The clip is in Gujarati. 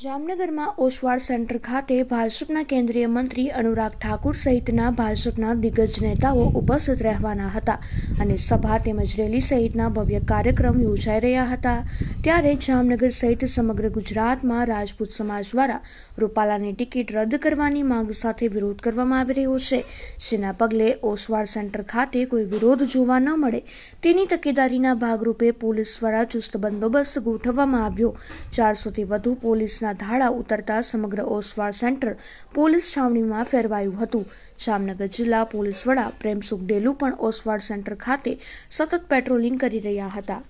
જામનગરમાં ઓસવાળ સેન્ટર ખાતે ભાજપના કેન્દ્રીય મંત્રી અનુરાગ ઠાકુર સહિતના ભાજપના દિગ્ગજ નેતાઓ ઉપસ્થિત રહેવાના હતા અને સભા તેમજ રેલી સહિતના ભવ્ય કાર્યક્રમ યોજાઈ રહ્યા હતા ત્યારે જામનગર સહિત સમગ્ર ગુજરાતમાં રાજપૂત સમાજ દ્વારા રૂપાલાની ટિકિટ રદ કરવાની માંગ સાથે વિરોધ કરવામાં આવી રહ્યો છે જેના પગલે ઓસવાળ સેન્ટર ખાતે કોઈ વિરોધ જોવા ન મળે તેની તકેદારીના ભાગરૂપે પોલીસ દ્વારા ચુસ્ત બંદોબસ્ત ગોઠવવામાં આવ્યો ચારસોથી વધુ પોલીસ પોલીસના ધાડા ઉતરતા સમગ્ર ઓસવાળ સેન્ટર પોલીસ છાવણીમાં ફેરવાયું હતું જામનગર જિલ્લા પોલીસ વડા પ્રેમસુખ ડેલુ પણ ઓસવાળ સેન્ટર ખાતે સતત પેટ્રોલિંગ કરી રહ્યા હતા